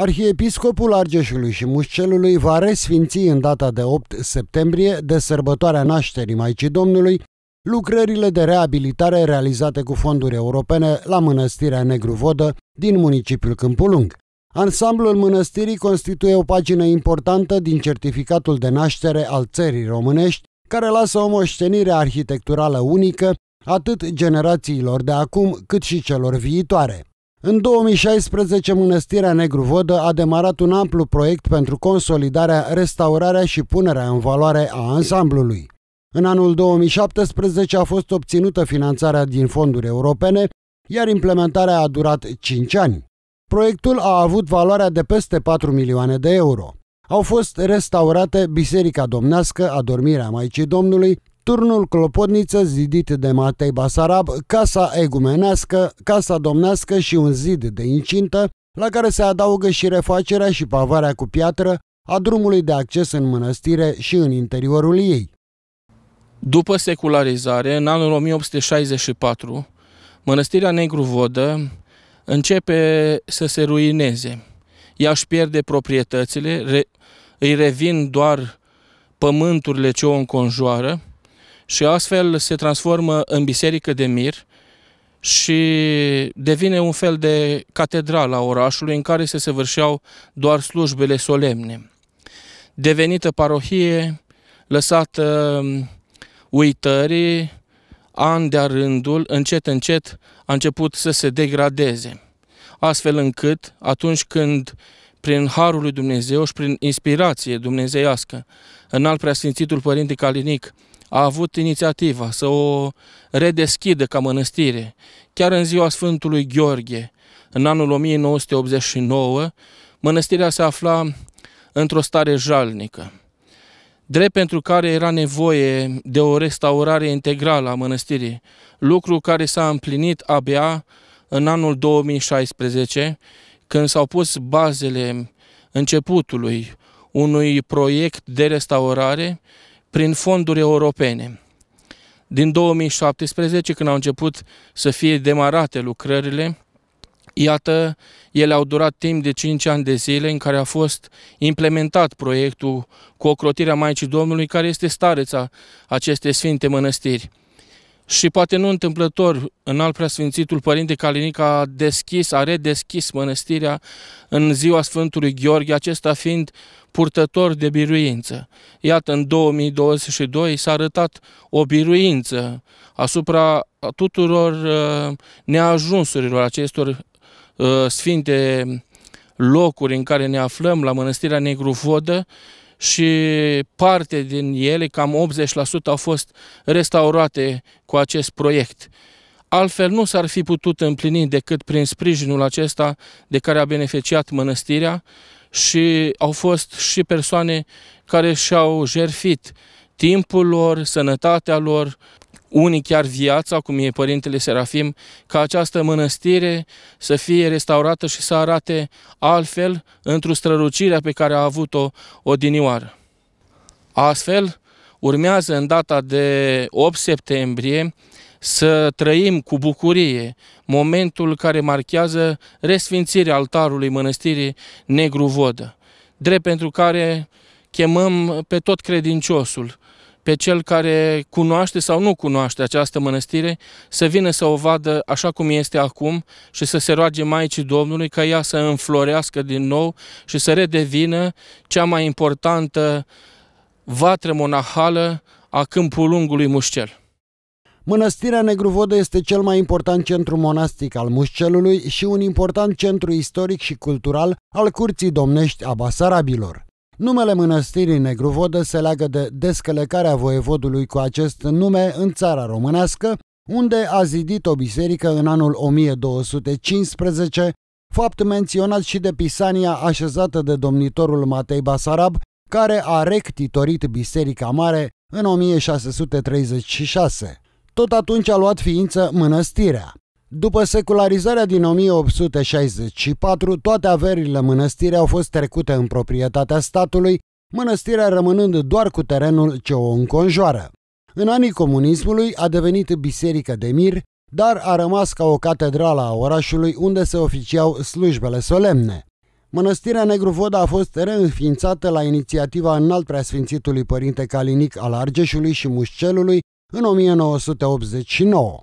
Arhiepiscopul Argeșului și Mușcelului va resfinți în data de 8 septembrie de sărbătoarea nașterii Maicii Domnului lucrările de reabilitare realizate cu fonduri europene la mănăstirea Negru Vodă din municipiul Câmpulung. Ansamblul mănăstirii constituie o pagină importantă din certificatul de naștere al țării românești, care lasă o moștenire arhitecturală unică atât generațiilor de acum cât și celor viitoare. În 2016, Mănăstirea Negru Vodă a demarat un amplu proiect pentru consolidarea, restaurarea și punerea în valoare a ansamblului. În anul 2017 a fost obținută finanțarea din fonduri europene, iar implementarea a durat 5 ani. Proiectul a avut valoarea de peste 4 milioane de euro. Au fost restaurate Biserica Domnească, Adormirea Maicii Domnului, turnul Clopotniță zidit de Matei Basarab, casa egumenească, casa domnească și un zid de incintă, la care se adaugă și refacerea și pavarea cu piatră a drumului de acces în mănăstire și în interiorul ei. După secularizare, în anul 1864, mănăstirea Negru-Vodă începe să se ruineze. Ea își pierde proprietățile, re, îi revin doar pământurile ce o înconjoară și astfel se transformă în biserică de mir și devine un fel de catedrală a orașului în care se săvârșeau doar slujbele solemne. Devenită parohie, lăsată um, uitării, an de-a rândul, încet, încet, a început să se degradeze. Astfel încât, atunci când prin Harul lui Dumnezeu și prin inspirație dumnezeiască, în al preasfințitul Părinte Calinic a avut inițiativa să o redeschidă ca mănăstire. Chiar în ziua Sfântului Gheorghe, în anul 1989, mănăstirea se afla într-o stare jalnică, drept pentru care era nevoie de o restaurare integrală a mănăstirii, lucru care s-a împlinit abia în anul 2016, când s-au pus bazele începutului unui proiect de restaurare prin fonduri europene. Din 2017, când au început să fie demarate lucrările, iată, ele au durat timp de 5 ani de zile în care a fost implementat proiectul cu ocrotirea Maicii Domnului, care este stareța acestei sfinte mănăstiri. Și poate nu întâmplător, în al preasfințitul Părinte Calinic a deschis, a redeschis mănăstirea în ziua Sfântului Gheorghe, acesta fiind purtător de biruință. Iată, în 2022 s-a arătat o biruință asupra tuturor uh, neajunsurilor acestor uh, sfinte locuri în care ne aflăm, la Mănăstirea Negru Vodă și parte din ele, cam 80%, au fost restaurate cu acest proiect. Altfel nu s-ar fi putut împlini decât prin sprijinul acesta de care a beneficiat mănăstirea și au fost și persoane care și-au jerfit timpul lor, sănătatea lor, unii chiar viața, cum e Părintele Serafim, ca această mănăstire să fie restaurată și să arate altfel într-o strălucirea pe care a avut-o odinioară. Astfel, urmează în data de 8 septembrie să trăim cu bucurie momentul care marchează resfințirea altarului mănăstirii Negru Vodă, drept pentru care chemăm pe tot credinciosul pe cel care cunoaște sau nu cunoaște această mănăstire să vină să o vadă așa cum este acum și să se roage Maicii Domnului ca ea să înflorească din nou și să redevină cea mai importantă vatră monahală a câmpul lungului Mușcel. Mănăstirea Negruvodă este cel mai important centru monastic al Mușcelului și un important centru istoric și cultural al curții domnești a Basarabilor. Numele mănăstirii Negruvodă se leagă de descălecarea voievodului cu acest nume în țara românească, unde a zidit o biserică în anul 1215, fapt menționat și de Pisania așezată de domnitorul Matei Basarab, care a rectitorit Biserica Mare în 1636. Tot atunci a luat ființă mănăstirea. După secularizarea din 1864, toate averile mănăstirii au fost trecute în proprietatea statului, mănăstirea rămânând doar cu terenul ce o înconjoară. În anii comunismului a devenit biserică de mir, dar a rămas ca o catedrală a orașului unde se oficiau slujbele solemne. Mănăstirea Negru Voda a fost reînființată la inițiativa înalt preasfințitului părinte Calinic al Argeșului și Mușcelului în 1989.